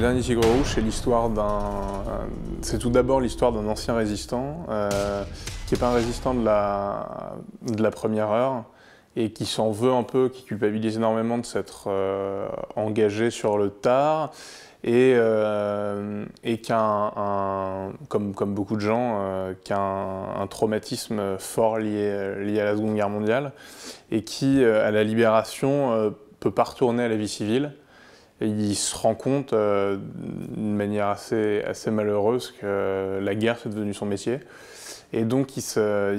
Le dernier Tigre Rouge, c'est l'histoire C'est tout d'abord l'histoire d'un ancien résistant, euh, qui n'est pas un résistant de la, première heure, et qui s'en veut un peu, qui culpabilise énormément de s'être euh, engagé sur le tard, et, euh, qui a, comme, beaucoup de gens, un, traumatisme fort lié, à la Seconde Guerre mondiale, et qui, à la libération, peut pas retourner à la vie civile il se rend compte euh, d'une manière assez, assez malheureuse que la guerre c'est devenu son métier. Et donc il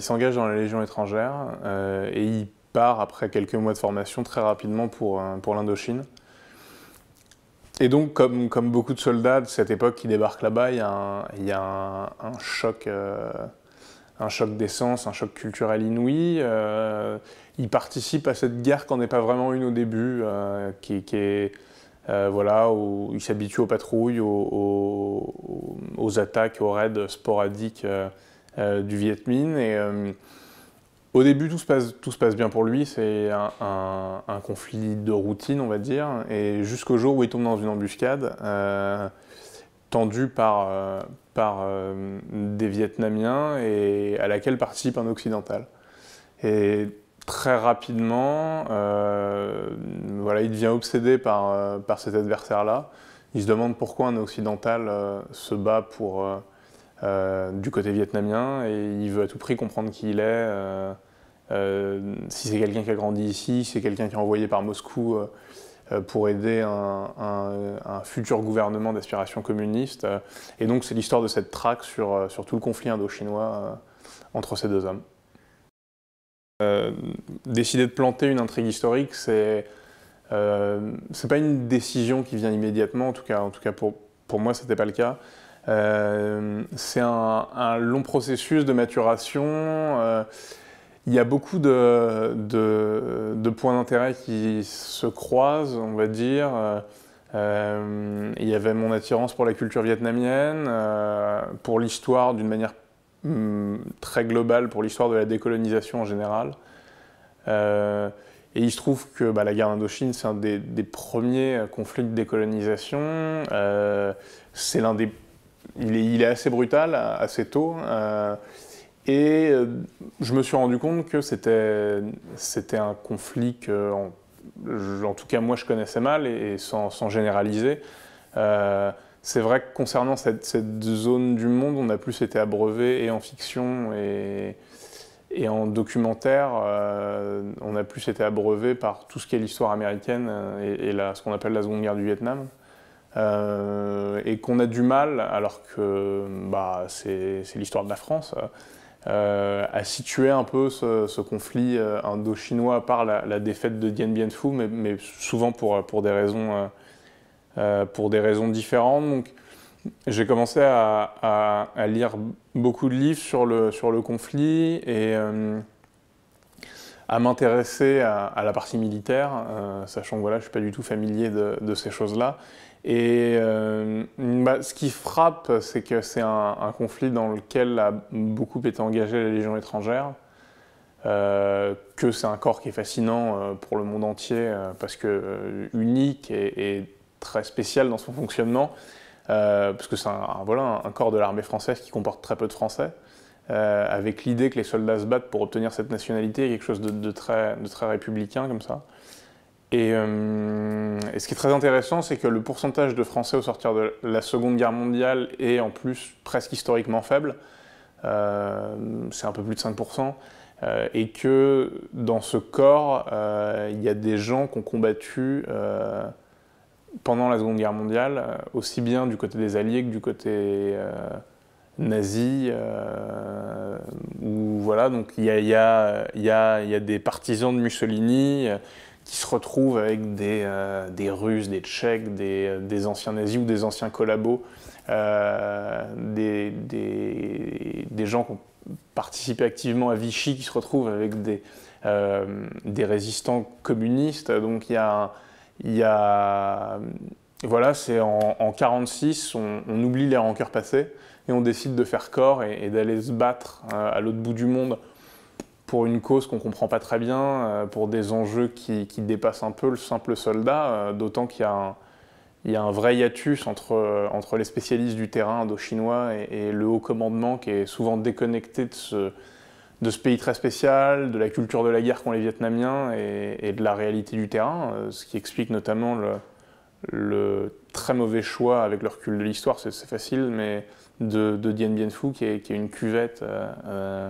s'engage dans la Légion étrangère euh, et il part après quelques mois de formation très rapidement pour, pour l'Indochine. Et donc comme, comme beaucoup de soldats de cette époque qui débarquent là-bas, il y a un, il y a un, choc. Euh, un choc d'essence, un choc culturel inouï. il participe à cette guerre qu'on n'est pas vraiment une au début, qui est euh, voilà, où il s'habitue aux patrouilles, aux, attaques, aux raids sporadiques euh, euh, du Viet Minh. Et, au début, tout se, passe, bien pour lui, c'est un, conflit de routine, on va dire, et jusqu'au jour où il tombe dans une embuscade, tendue par, des Vietnamiens, et à laquelle participe un Occidental très rapidement, euh, voilà, il devient obsédé par, euh, par cet adversaire-là. Il se demande pourquoi un occidental euh, se bat pour, du côté vietnamien et il veut à tout prix comprendre qui il est, si c'est quelqu'un qui a grandi ici, si c'est quelqu'un qui est envoyé par Moscou pour aider un, un futur gouvernement d'aspiration communiste. Et donc c'est l'histoire de cette traque sur, sur tout le conflit indo-chinois entre ces deux hommes. Euh, décider de planter une intrigue historique, euh, c'est pas une décision qui vient immédiatement. En tout cas, en tout cas pour pour moi, c'était pas le cas. Euh, c'est un, long processus de maturation. il y a beaucoup de, de, de points d'intérêt qui se croisent, on va dire. il y avait mon attirance pour la culture vietnamienne, pour l'histoire d'une manière Hmm, très globale pour l'histoire de la décolonisation en général. Euh, et il se trouve que bah, la guerre d'Indochine, c'est un des, premiers conflits de décolonisation. Euh, c'est l'un des, il est, assez brutal, assez tôt. Euh, et je me suis rendu compte que c'était, c'était un conflit que, en, en, tout cas, moi, je connaissais mal et, sans, sans, généraliser. C'est vrai que concernant cette, zone du monde, on a plus été abreuvé et en fiction et, en documentaire, euh, on a plus été abreuvé par tout ce qui est l'histoire américaine et, ce qu'on appelle la Seconde Guerre du Vietnam. Euh, et qu'on a du mal, alors que bah, c'est l'histoire de la France, euh, à situer un peu ce, conflit indo-chinois par la, défaite de Dien Bien Phu, mais, souvent pour des raisons euh, pour des raisons différentes. Donc, j'ai commencé à, lire beaucoup de livres sur le, sur le conflit et euh, à m'intéresser à, la partie militaire, euh, sachant que voilà, je ne suis pas du tout familier de, ces choses-là. Et bah, ce qui frappe, c'est que c'est un, conflit dans lequel a beaucoup été engagée la Légion étrangère, que c'est un corps qui est fascinant pour le monde entier, parce que unique et, et très spécial dans son fonctionnement, euh, parce que c'est un, voilà, un corps de l'armée française qui comporte très peu de Français, euh, avec l'idée que les soldats se battent pour obtenir cette nationalité, quelque chose de, très, républicain comme ça. Euh, et, ce qui est très intéressant, c'est que le pourcentage de Français au sortir de la Seconde Guerre mondiale est en plus presque historiquement faible, c'est un peu plus de 5%. et que dans ce corps, il y a des gens qui ont combattu pendant la Seconde Guerre mondiale, euh, aussi bien du côté des Alliés que du côté nazi. Euh, euh où, voilà, donc il y a, y, a, y a, des partisans de Mussolini euh, qui se retrouvent avec des, des Russes, des Tchèques, des, des, anciens nazis ou des anciens collabos, des, des, gens qui ont participé activement à Vichy qui se retrouvent avec des, résistants communistes. Donc il y a il y a, voilà, c'est en, en, 46, on, oublie les rancœurs passées et on décide de faire corps et, d'aller se battre euh, à l'autre bout du monde pour une cause qu'on comprend pas très bien, euh, pour des enjeux qui, dépassent un peu le simple soldat, euh, d'autant qu'il y a un, il un vrai hiatus entre, entre les spécialistes du terrain indo-chinois et, le haut commandement qui est souvent déconnecté de ce, de ce pays très spécial, de la culture de la guerre qu'ont les Vietnamiens et, de la réalité du terrain, euh, ce qui explique notamment le, très mauvais choix avec le recul de l'histoire, c'est facile, mais de, Dien Bien Phu, qui est, une cuvette euh, euh,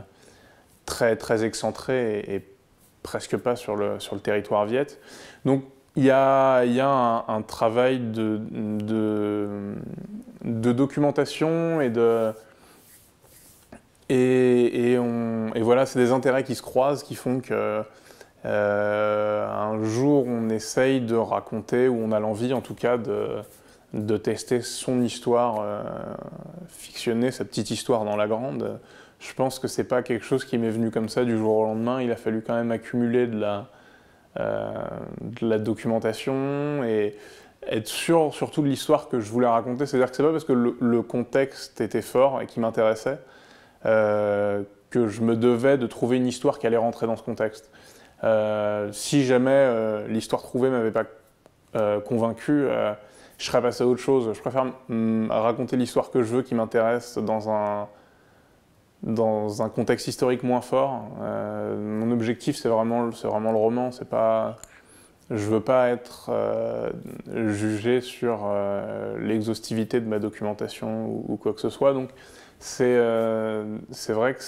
très, très excentrée et, presque pas sur le, territoire viet. Donc il y a, un, travail de, de, documentation et de et, voilà, c'est des intérêts qui se croisent qui font que euh, un jour on essaye de raconter, ou on a l'envie en tout cas de, tester son histoire, euh, fictionner sa petite histoire dans la grande. Je pense que c'est pas quelque chose qui m'est venu comme ça du jour au lendemain. Il a fallu quand même accumuler de la, euh, documentation et être sûr surtout de l'histoire que je voulais raconter. C'est-à-dire que c'est pas parce que le, le contexte était fort et qui m'intéressait euh, que je me devais de trouver une histoire qui allait rentrer dans ce contexte. Euh, si jamais euh, l'histoire trouvée m'avait pas convaincu, je serais passé à autre chose. Je préfère mm, raconter l'histoire que je veux, qui m'intéresse, dans un, dans un contexte historique moins fort. mon objectif, c'est vraiment, vraiment le roman, c'est pas je veux pas être euh, jugé sur euh, l'exhaustivité de ma documentation ou, quoi que ce soit. Donc, c'est euh, c'est vrai que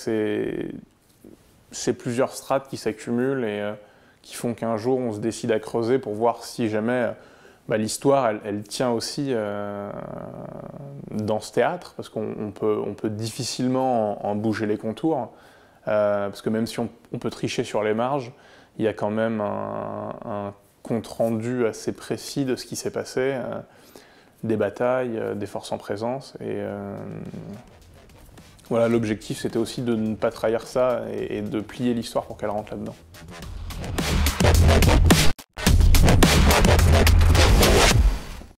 c'est plusieurs strates qui s'accumulent et qui font qu'un jour on se décide à creuser pour voir si jamais bah, l'histoire elle, tient aussi dans ce théâtre parce qu'on peut, on peut difficilement en, bouger les contours parce que même si on, peut tricher sur les marges, il y a quand même un, un compte rendu assez précis de ce qui s'est passé, euh, des batailles, euh, des forces en présence. Et euh, voilà, l'objectif c'était aussi de ne pas trahir ça et de plier l'histoire pour qu'elle rentre là-dedans.